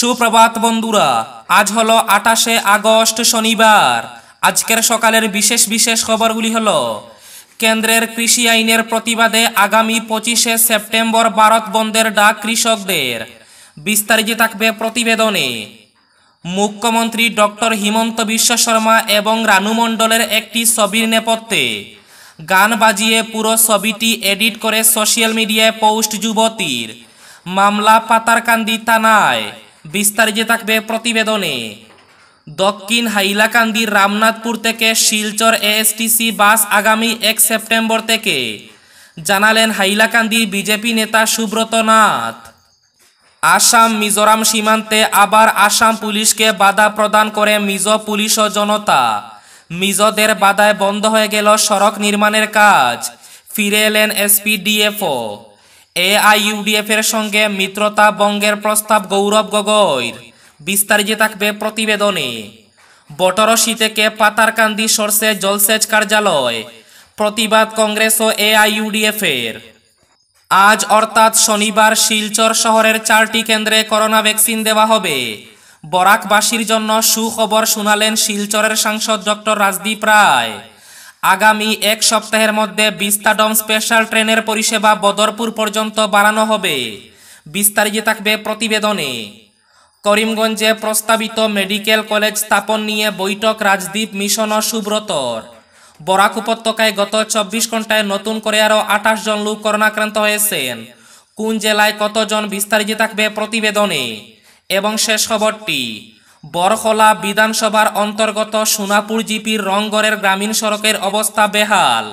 সুপ্রভাত বন্ধুরা আজ হলো আটাশে আগস্ট শনিবার আজকের সকালের বিশেষ বিশেষ খবরগুলি হল কেন্দ্রের কৃষি আইনের প্রতিবাদে আগামী পঁচিশে সেপ্টেম্বর ভারত বন্ধের ডাক কৃষকদের বিস্তারিত থাকবে প্রতিবেদনে মুখ্যমন্ত্রী ডক্টর হিমন্ত বিশ্ব শর্মা এবং রানু মণ্ডলের একটি ছবির নেপথ্যে গান বাজিয়ে পুরো ছবিটি এডিট করে সোশ্যাল মিডিয়ায় পোস্ট যুবতীর মামলা পাতারকান্দি থানায় বিস্তারিত থাকবে প্রতিবেদনে দক্ষিণ হাইলাকান্দি রামনাথপুর থেকে শিলচর এএসটিসি বাস আগামী এক সেপ্টেম্বর থেকে জানালেন হাইলাকান্দি বিজেপি নেতা সুব্রত নাথ আসাম মিজোরাম সীমান্তে আবার আসাম পুলিশকে বাধা প্রদান করে মিজো পুলিশ ও জনতা মিজোদের বাধায় বন্ধ হয়ে গেল সড়ক নির্মাণের কাজ ফিরে এলেন ডিএফও এআইইউডিএফ এর সঙ্গে মিত্রতা বঙ্গের প্রস্তাব গৌরব গগৈর বিস্তারিত থাকবে প্রতিবেদনে বটরশি থেকে পাতারকান্দি সরষে জলসেচ কার্যালয় প্রতিবাদ কংগ্রেস ও এআইইউডিএফ এর আজ অর্থাৎ শনিবার শিলচর শহরের চারটি কেন্দ্রে করোনা ভ্যাকসিন দেওয়া হবে বরাকবাসীর জন্য সুখবর শোনালেন শিলচরের সাংসদ ডক্টর রাজদীপ রায় আগামী এক সপ্তাহের মধ্যে বিস্তাডম স্পেশাল ট্রেনের পরিষেবা বদরপুর পর্যন্ত বাড়ানো হবে বিস্তারিত থাকবে প্রতিবেদনে করিমগঞ্জে প্রস্তাবিত মেডিকেল কলেজ স্থাপন নিয়ে বৈঠক রাজদ্বীপ মিশন ও সুব্রতর বরাক উপত্যকায় গত চব্বিশ ঘন্টায় নতুন করে আরও আঠাশ জন লোক করোনাক্রান্ত হয়েছেন কোন জেলায় কতজন বিস্তারিত থাকবে প্রতিবেদনে এবং শেষ খবরটি বরখলা বিধানসভার অন্তর্গত সোনাপুর জিপির রংগড়ের গ্রামীণ সড়কের অবস্থা বেহাল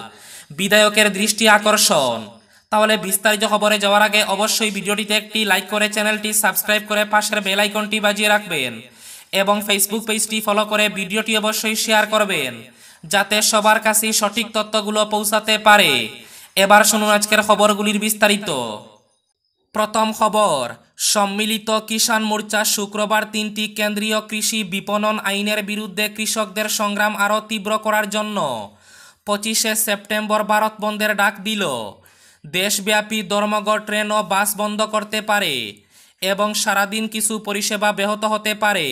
বিধায়কের দৃষ্টি আকর্ষণ তাহলে বিস্তারিত খবরে যাওয়ার আগে অবশ্যই ভিডিওটিতে একটি লাইক করে চ্যানেলটি সাবস্ক্রাইব করে পাশের বেল আইকনটি বাজিয়ে রাখবেন এবং ফেসবুক পেজটি ফলো করে ভিডিওটি অবশ্যই শেয়ার করবেন যাতে সবার কাছে সঠিক তথ্যগুলো পৌঁছাতে পারে এবার শুনুন আজকের খবরগুলির বিস্তারিত প্রথম খবর সম্মিলিত কিষাণ মোর্চা শুক্রবার তিনটি কেন্দ্রীয় কৃষি বিপণন আইনের বিরুদ্ধে কৃষকদের সংগ্রাম আরও তীব্র করার জন্য পঁচিশে সেপ্টেম্বর ভারত বন্ধের ডাক দিল দেশব্যাপী ধর্মঘট ট্রেন ও বাস বন্ধ করতে পারে এবং সারাদিন কিছু পরিষেবা ব্যাহত হতে পারে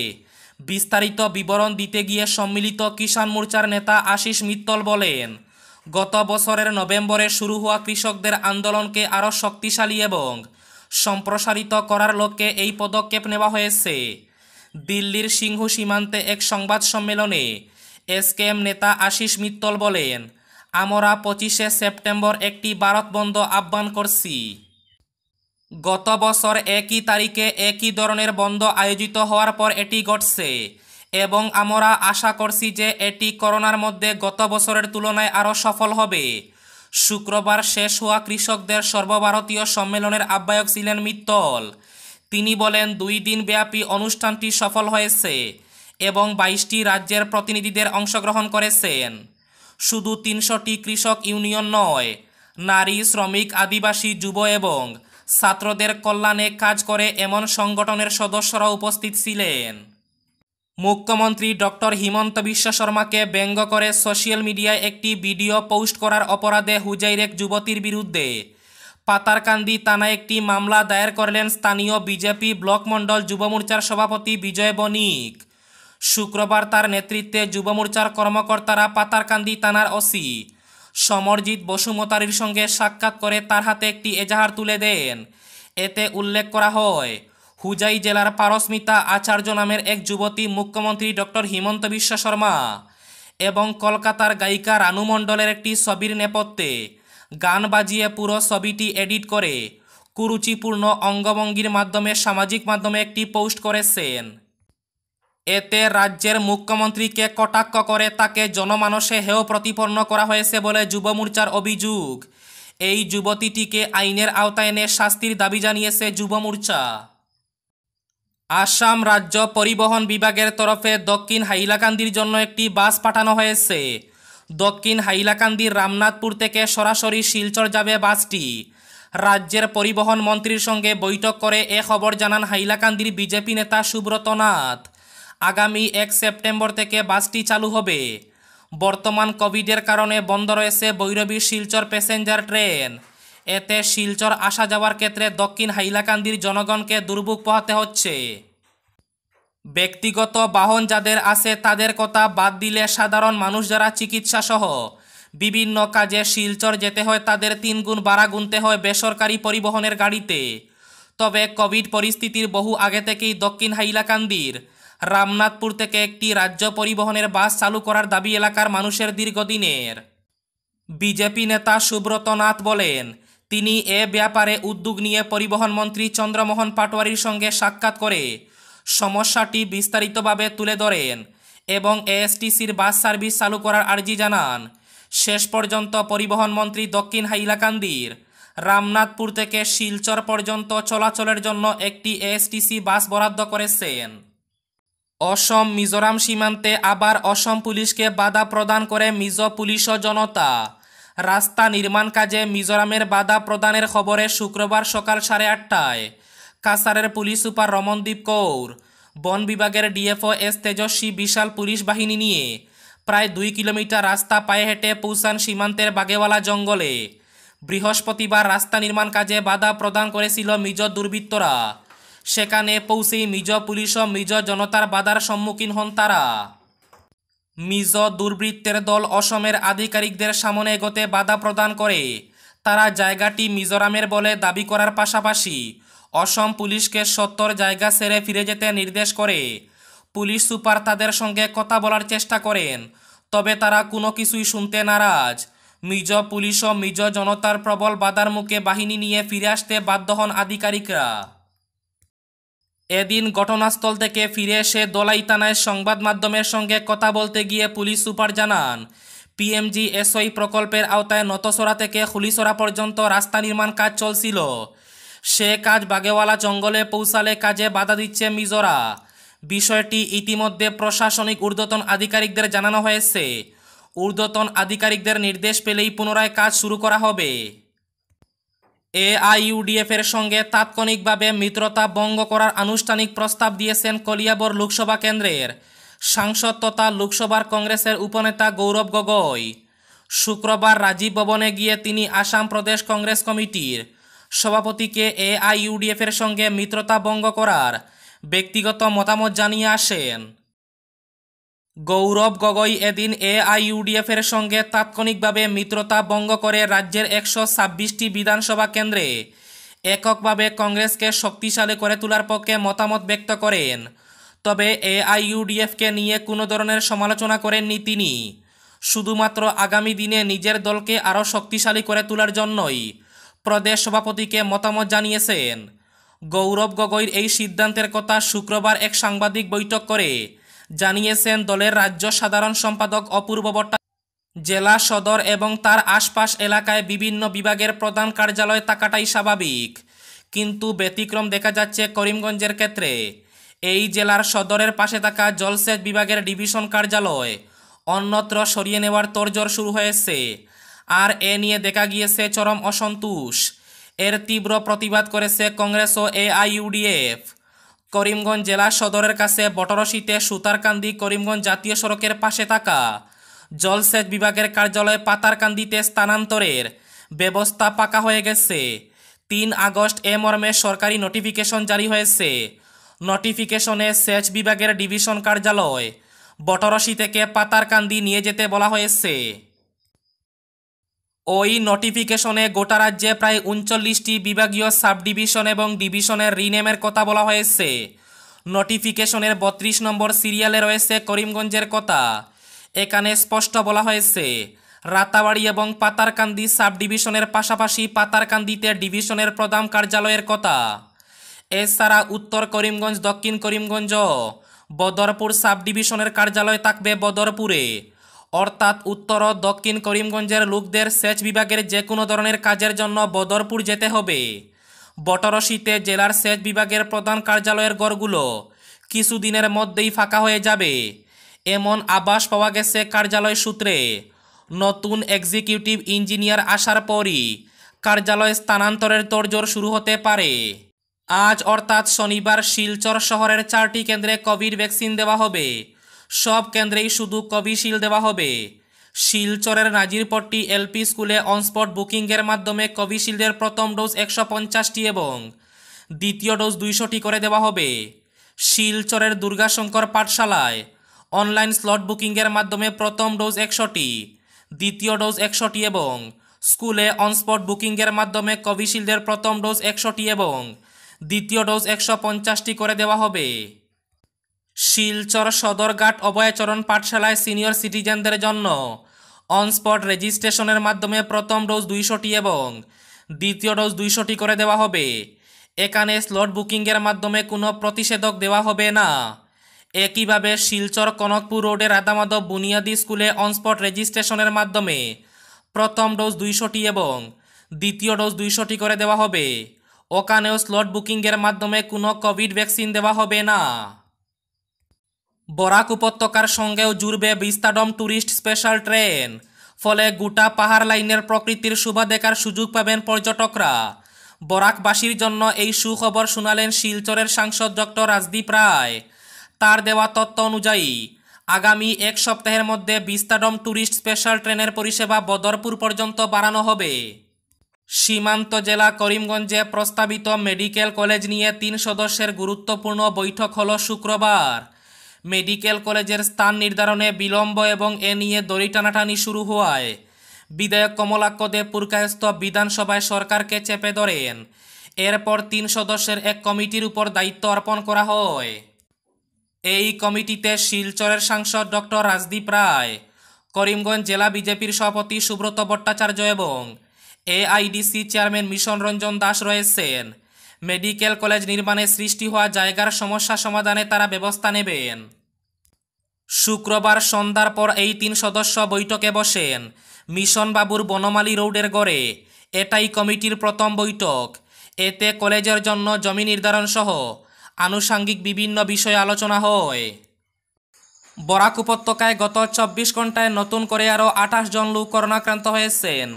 বিস্তারিত বিবরণ দিতে গিয়ে সম্মিলিত কিষাণ মোর্চার নেতা আশিস মিত্তল বলেন গত বছরের নভেম্বরে শুরু হওয়া কৃষকদের আন্দোলনকে আরও শক্তিশালী এবং সম্প্রসারিত করার লক্ষ্যে এই পদক্ষেপ নেওয়া হয়েছে দিল্লির সিংহ সীমান্তে এক সংবাদ সম্মেলনে এসকেএম নেতা আশিস মিত্তল বলেন আমরা পঁচিশে সেপ্টেম্বর একটি ভারত বন্ধ আহ্বান করছি গত বছর একই তারিখে একই ধরনের বন্ধ আয়োজিত হওয়ার পর এটি ঘটছে এবং আমরা আশা করছি যে এটি করোনার মধ্যে গত বছরের তুলনায় আরও সফল হবে শুক্রবার শেষ হওয়া কৃষকদের সর্বভারতীয় সম্মেলনের আহ্বায়ক ছিলেন মিত্তল তিনি বলেন দুই দিনব্যাপী অনুষ্ঠানটি সফল হয়েছে এবং বাইশটি রাজ্যের প্রতিনিধিদের অংশগ্রহণ করেছেন শুধু তিনশোটি কৃষক ইউনিয়ন নয় নারী শ্রমিক আদিবাসী যুব এবং ছাত্রদের কল্যাণে কাজ করে এমন সংগঠনের সদস্যরা উপস্থিত ছিলেন মুখ্যমন্ত্রী ডক্টর হিমন্ত বিশ্ব শর্মাকে ব্যঙ্গ করে সোশ্যাল মিডিয়ায় একটি ভিডিও পোস্ট করার অপরাধে হুজাইরেক যুবতীর বিরুদ্ধে পাতারকান্দি থানায় একটি মামলা দায়ের করলেন স্থানীয় বিজেপি ব্লক মণ্ডল যুব মোর্চার সভাপতি বিজয় বণিক শুক্রবার তার নেতৃত্বে যুব মোর্চার কর্মকর্তারা পাতারকান্দি থানার ওসি সমরজিৎ বসুমতারির সঙ্গে সাক্ষাৎ করে তার হাতে একটি এজাহার তুলে দেন এতে উল্লেখ করা হয় হুজাই জেলার পারস্মিতা আচার্য নামের এক যুবতী মুখ্যমন্ত্রী ডক্টর হিমন্ত বিশ্ব শর্মা এবং কলকাতার গায়িকা রানু মণ্ডলের একটি ছবির নেপথ্যে গান বাজিয়ে পুরো ছবিটি এডিট করে কুরুচিপূর্ণ অঙ্গভঙ্গির মাধ্যমে সামাজিক মাধ্যমে একটি পোস্ট করেছেন এতে রাজ্যের মুখ্যমন্ত্রীকে কটাক্ষ করে তাকে জনমানসে হেও প্রতিপন্ন করা হয়েছে বলে যুব মোর্চার অভিযোগ এই যুবতীটিকে আইনের আওতায় এনে শাস্তির দাবি জানিয়েছে যুব মোর্চা আসাম রাজ্য পরিবহন বিভাগের তরফে দক্ষিণ হাইলাকান্দির জন্য একটি বাস পাঠানো হয়েছে দক্ষিণ হাইলাকান্দির রামনাথপুর থেকে সরাসরি শিলচর যাবে বাসটি রাজ্যের পরিবহন মন্ত্রীর সঙ্গে বৈঠক করে এ খবর জানান হাইলাকান্দির বিজেপি নেতা সুব্রত নাথ আগামী এক সেপ্টেম্বর থেকে বাসটি চালু হবে বর্তমান কোভিডের কারণে বন্ধ রয়েছে বৈরবী শিলচর প্যাসেঞ্জার ট্রেন এতে শিলচর আসা যাওয়ার ক্ষেত্রে দক্ষিণ হাইলাকান্দির জনগণকে দুর্ভোগ পোহাতে হচ্ছে ব্যক্তিগত বাহন যাদের আছে তাদের কথা বাদ দিলে সাধারণ মানুষ যারা চিকিৎসাসহ বিভিন্ন কাজে শিলচর যেতে হয় তাদের তিন গুণ বাড়া গুনতে হয় বেসরকারি পরিবহনের গাড়িতে তবে কোভিড পরিস্থিতির বহু আগে থেকেই দক্ষিণ হাইলাকান্দির রামনাথপুর থেকে একটি রাজ্য পরিবহনের বাস চালু করার দাবি এলাকার মানুষের দীর্ঘদিনের বিজেপি নেতা সুব্রত নাথ বলেন তিনি এ ব্যাপারে উদ্যোগ নিয়ে পরিবহন মন্ত্রী চন্দ্রমোহন পাটোয়ারির সঙ্গে সাক্ষাৎ করে সমস্যাটি বিস্তারিতভাবে তুলে ধরেন এবং এএসটিসির বাস সার্ভিস চালু করার আর্জি জানান শেষ পর্যন্ত পরিবহন মন্ত্রী দক্ষিণ হাইলাকান্দির রামনাথপুর থেকে শিলচর পর্যন্ত চলাচলের জন্য একটি এএসটিসি বাস বরাদ্দ করেছেন অসম মিজোরাম সীমান্তে আবার অসম পুলিশকে বাধা প্রদান করে মিজো পুলিশ জনতা রাস্তা নির্মাণ কাজে মিজোরামের বাধা প্রদানের খবরে শুক্রবার সকাল সাড়ে আটটায় কাসারের পুলিশ সুপার রমনদীপ কৌর বন বিভাগের ডিএফও এস তেজস্বী বিশাল পুলিশ বাহিনী নিয়ে প্রায় দুই কিলোমিটার রাস্তা পায়ে হেঁটে পৌঁছান সীমান্তের বাগেওয়ালা জঙ্গলে বৃহস্পতিবার রাস্তা নির্মাণ কাজে বাধা প্রদান করেছিল মিজ দুর্বৃত্তরা সেখানে পৌঁছেই মিজ পুলিশ ও মিজ জনতার বাধার সম্মুখীন হন তারা মিজো দুর্বৃত্তের দল অসমের আধিকারিকদের সামনে এগোতে বাধা প্রদান করে তারা জায়গাটি মিজোরামের বলে দাবি করার পাশাপাশি অসম পুলিশকে সত্তর জায়গা ছেড়ে ফিরে যেতে নির্দেশ করে পুলিশ সুপার তাদের সঙ্গে কথা বলার চেষ্টা করেন তবে তারা কোনো কিছুই শুনতে নারাজ মিজ পুলিশ ও মিজ জনতার প্রবল বাধার মুখে বাহিনী নিয়ে ফিরে আসতে বাধ্য হন আধিকারিকরা এদিন ঘটনাস্থল থেকে ফিরে এসে দোলাই থানায় সংবাদ মাধ্যমের সঙ্গে কথা বলতে গিয়ে পুলিশ সুপার জানান পিএমজি এসওই প্রকল্পের আওতায় নতসরা থেকে হুলিসরা পর্যন্ত রাস্তা নির্মাণ কাজ চলছিল সে কাজ বাগেওয়ালা জঙ্গলে পৌঁছালে কাজে বাধা দিচ্ছে মিজোরা বিষয়টি ইতিমধ্যে প্রশাসনিক ঊর্ধ্বতন আধিকারিকদের জানানো হয়েছে ঊর্ধ্বতন আধিকারিকদের নির্দেশ পেলেই পুনরায় কাজ শুরু করা হবে এআইইউডিএফের এর সঙ্গে তাৎক্ষণিকভাবে মিত্রতা ভঙ্গ করার আনুষ্ঠানিক প্রস্তাব দিয়েছেন কলিয়াবর লোকসভা কেন্দ্রের সাংসদ তথা লোকসভার কংগ্রেসের উপনেতা গৌরব গগৈ শুক্রবার রাজীব ভবনে গিয়ে তিনি আসাম প্রদেশ কংগ্রেস কমিটির সভাপতিকে এআইইউডিএফের এর সঙ্গে মিত্রতা ভঙ্গ করার ব্যক্তিগত মতামত জানিয়ে আসেন গৌরব গগৈ এদিন এআইইউডিএফের সঙ্গে তাৎক্ষণিকভাবে মিত্রতা ভঙ্গ করে রাজ্যের একশো ছাব্বিশটি বিধানসভা কেন্দ্রে এককভাবে কংগ্রেসকে শক্তিশালী করে তোলার পক্ষে মতামত ব্যক্ত করেন তবে এআইইউডিএফকে নিয়ে কোনো ধরনের সমালোচনা করেননি তিনি শুধুমাত্র আগামী দিনে নিজের দলকে আরও শক্তিশালী করে তোলার জন্যই প্রদেশ সভাপতিকে মতামত জানিয়েছেন গৌরব গগৈর এই সিদ্ধান্তের কথা শুক্রবার এক সাংবাদিক বৈঠক করে জানিয়েছেন দলের রাজ্য সাধারণ সম্পাদক অপূর্ব ভট্টা জেলা সদর এবং তার আশপাশ এলাকায় বিভিন্ন বিভাগের প্রধান কার্যালয় থাকাটাই স্বাভাবিক কিন্তু ব্যতিক্রম দেখা যাচ্ছে করিমগঞ্জের ক্ষেত্রে এই জেলার সদরের পাশে থাকা জলসেচ বিভাগের ডিভিশন কার্যালয় অন্যত্র সরিয়ে নেওয়ার তর্জর শুরু হয়েছে আর এ নিয়ে দেখা গিয়েছে চরম অসন্তোষ এর তীব্র প্রতিবাদ করেছে কংগ্রেস ও এআইইউডিএফ করিমগঞ্জ জেলা সদরের কাছে বটরসিতে সুতারকান্দি করিমগঞ্জ জাতীয় সড়কের পাশে থাকা জলসেচ বিভাগের কার্যালয়ে পাতারকান্দিতে স্থানান্তরের ব্যবস্থা পাকা হয়ে গেছে তিন আগস্ট এ মর্মে সরকারি নোটিফিকেশন জারি হয়েছে নোটিফিকেশনে সেচ বিভাগের ডিভিশন কার্যালয় বটরসি থেকে পাতারকান্দি নিয়ে যেতে বলা হয়েছে ওই নোটিফিকেশনে গোটা রাজ্যে প্রায় উনচল্লিশটি বিভাগীয় সাব ডিভিশন এবং ডিভিশনের রিনেমের কথা বলা হয়েছে নোটিফিকেশনের বত্রিশ নম্বর সিরিয়ালে রয়েছে করিমগঞ্জের কথা এখানে স্পষ্ট বলা হয়েছে রাতাবাড়ি এবং পাতারকান্দি সাব ডিভিশনের পাশাপাশি পাতারকান্দিতে ডিভিশনের প্রধান কার্যালয়ের কথা এছাড়া উত্তর করিমগঞ্জ দক্ষিণ করিমগঞ্জ বদরপুর সাব ডিভিশনের কার্যালয় থাকবে বদরপুরে অর্থাৎ উত্তর ও দক্ষিণ করিমগঞ্জের লোকদের সেচ বিভাগের যে কোনো ধরনের কাজের জন্য বদরপুর যেতে হবে বটরশিতে জেলার সেচ বিভাগের প্রধান কার্যালয়ের গড়গুলো কিছুদিনের মধ্যেই ফাঁকা হয়ে যাবে এমন আবাস পাওয়া গেছে কার্যালয় সূত্রে নতুন এক্সিকিউটিভ ইঞ্জিনিয়ার আসার পরই কার্যালয় স্থানান্তরের তোড়জোড় শুরু হতে পারে আজ অর্থাৎ শনিবার শিলচর শহরের চারটি কেন্দ্রে কোভিড ভ্যাকসিন দেওয়া হবে সব কেন্দ্রেই শুধু কবিশিল দেওয়া হবে শিলচরের নাজিরপট্টি এলপি স্কুলে অনস্পট বুকিংয়ের মাধ্যমে কোভিশিল্ডের প্রথম ডোজ একশো পঞ্চাশটি এবং দ্বিতীয় ডোজ দুইশোটি করে দেওয়া হবে শিলচরের দুর্গাশঙ্কর পাঠশালায় অনলাইন স্লট বুকিংয়ের মাধ্যমে প্রথম ডোজ একশোটি দ্বিতীয় ডোজ একশোটি এবং স্কুলে অনস্পট বুকিংয়ের মাধ্যমে কোভিশিল্ডের প্রথম ডোজ একশোটি এবং দ্বিতীয় ডোজ একশো পঞ্চাশটি করে দেওয়া হবে শিলচর সদরঘাট অভয়াচরণ পাঠশালায় সিনিয়র সিটিজেনদের জন্য অনস্পট রেজিস্ট্রেশনের মাধ্যমে প্রথম ডোজ দুইশোটি এবং দ্বিতীয় ডোজ দুইশোটি করে দেওয়া হবে এখানে স্লট বুকিংয়ের মাধ্যমে কোনো প্রতিষেধক দেওয়া হবে না একইভাবে শিলচর কনকপুর রোডের রাধামাধব বুনিয়াদি স্কুলে অনস্পট রেজিস্ট্রেশনের মাধ্যমে প্রথম ডোজ দুইশোটি এবং দ্বিতীয় ডোজ দুইশোটি করে দেওয়া হবে ওখানেও স্লট বুকিংয়ের মাধ্যমে কোনো কোভিড ভ্যাকসিন দেওয়া হবে না বরাক উপত্যকার সঙ্গেও জুড়বে বিস্তাডম ট্যুরিস্ট স্পেশাল ট্রেন ফলে গোটা পাহাড় লাইনের প্রকৃতির শোভা দেখার সুযোগ পাবেন পর্যটকরা বরাকবাসীর জন্য এই সুখবর শোনালেন শিলচরের সাংসদ ডক্টর রাজদীপ রায় তার দেওয়া তত্ত্ব অনুযায়ী আগামী এক সপ্তাহের মধ্যে বিস্তাডম ট্যুরিস্ট স্পেশাল ট্রেনের পরিষেবা বদরপুর পর্যন্ত বাড়ানো হবে সীমান্ত জেলা করিমগঞ্জে প্রস্তাবিত মেডিকেল কলেজ নিয়ে তিন সদস্যের গুরুত্বপূর্ণ বৈঠক হল শুক্রবার মেডিকেল কলেজের স্থান নির্ধারণে বিলম্ব এবং এ নিয়ে দড়ি টানাটানি শুরু হওয়ায় বিধায়ক কমলাক্ষ দেব পুরকায়স্থ বিধানসভায় সরকারকে চেপে ধরেন এরপর তিন সদস্যের এক কমিটির উপর দায়িত্ব অর্পণ করা হয় এই কমিটিতে শিলচরের সাংসদ ডক্টর রাজদীপ রায় করিমগঞ্জ জেলা বিজেপির সভাপতি সুব্রত ভট্টাচার্য এবং এআইডিসি চেয়ারম্যান মিশন রঞ্জন দাস রয়েছেন মেডিকেল কলেজ নির্মাণে সৃষ্টি হওয়া জায়গার সমস্যা সমাধানে তারা ব্যবস্থা নেবেন শুক্রবার সন্ধ্যার পর এই তিন সদস্য বৈঠকে বসেন মিশন বাবুর বনমালী রোডের গড়ে এটাই কমিটির প্রথম বৈঠক এতে কলেজের জন্য জমি নির্ধারণ সহ আনুষাঙ্গিক বিভিন্ন বিষয়ে আলোচনা হয় বরাক উপত্যকায় গত চব্বিশ ঘন্টায় নতুন করে আরও আঠাশ জন লোক করোনাক্রান্ত হয়েছেন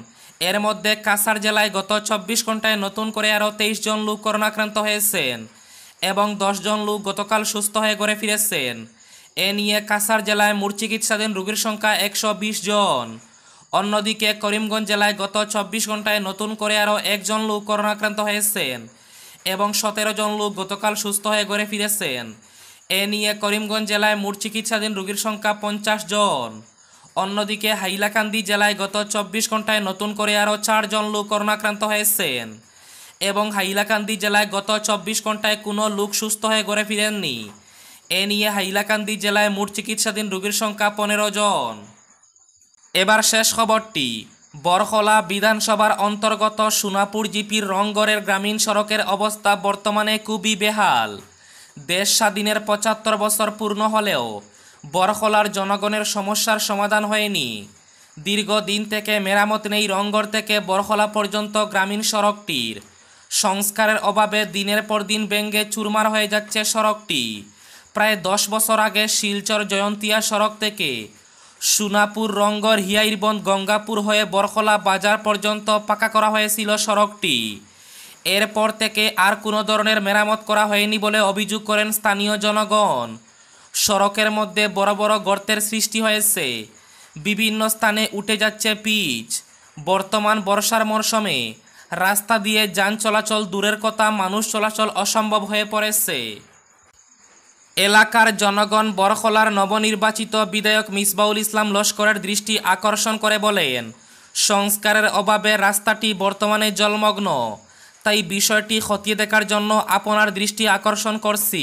এর মধ্যে কাছাড় জেলায় গত চব্বিশ ঘন্টায় নতুন করে আরও তেইশ জন লোক করোনাক্রান্ত হয়েছেন এবং জন লোক গতকাল সুস্থ হয়ে ঘরে ফিরেছেন এ নিয়ে কাছাড় জেলায় মোট চিকিৎসাধীন রোগীর সংখ্যা একশো জন অন্যদিকে করিমগঞ্জ জেলায় গত চব্বিশ ঘন্টায় নতুন করে আরও একজন লোক করোনাক্রান্ত হয়েছেন এবং সতেরো জন লোক গতকাল সুস্থ হয়ে ঘরে ফিরেছেন এ নিয়ে করিমগঞ্জ জেলায় মোট চিকিৎসাধীন রোগীর সংখ্যা পঞ্চাশ জন অন্যদিকে হাইলাকান্দি জেলায় গত চব্বিশ ঘন্টায় নতুন করে আরও চারজন লোক করোনাক্রান্ত হয়েছেন এবং হাইলাকান্দি জেলায় গত চব্বিশ ঘন্টায় কোনো লোক সুস্থ হয়ে ঘরে ফিরেননি এ নিয়ে হাইলাকান্দি জেলায় মোট চিকিৎসাধীন রোগীর সংখ্যা পনেরো জন এবার শেষ খবরটি বরখলা বিধানসভার অন্তর্গত সোনাপুর জিপির রংগড়ের গ্রামীণ সড়কের অবস্থা বর্তমানে খুবই বেহাল দেশ স্বাধীনের পঁচাত্তর বছর পূর্ণ হলেও বরখলার জনগণের সমস্যার সমাধান হয়নি দীর্ঘদিন থেকে মেরামত নেই রংগর থেকে বরখলা পর্যন্ত গ্রামীণ সড়কটির সংস্কারের অভাবে দিনের পর দিন ব্যঙ্গে চুরমার হয়ে যাচ্ছে সড়কটি প্রায় দশ বছর আগে শিলচর জয়ন্তিয়া সড়ক থেকে সোনাপুর রঙ্গর হিয়াইরবন্দ গঙ্গাপুর হয়ে বরখলা বাজার পর্যন্ত পাকা করা হয়েছিল সড়কটি এরপর থেকে আর কোনো ধরনের মেরামত করা হয়নি বলে অভিযোগ করেন স্থানীয় জনগণ সড়কের মধ্যে বড় বড় গর্তের সৃষ্টি হয়েছে বিভিন্ন স্থানে উঠে যাচ্ছে পিচ বর্তমান বর্ষার মরশুমে রাস্তা দিয়ে যান চলাচল দূরের কথা মানুষ চলাচল অসম্ভব হয়ে পড়েছে এলাকার জনগণ বরখলার নবনির্বাচিত বিধায়ক মিসবাউল ইসলাম লস্করের দৃষ্টি আকর্ষণ করে বলেন সংস্কারের অভাবে রাস্তাটি বর্তমানে জলমগ্ন তাই বিষয়টি খতিয়ে দেখার জন্য আপনার দৃষ্টি আকর্ষণ করছি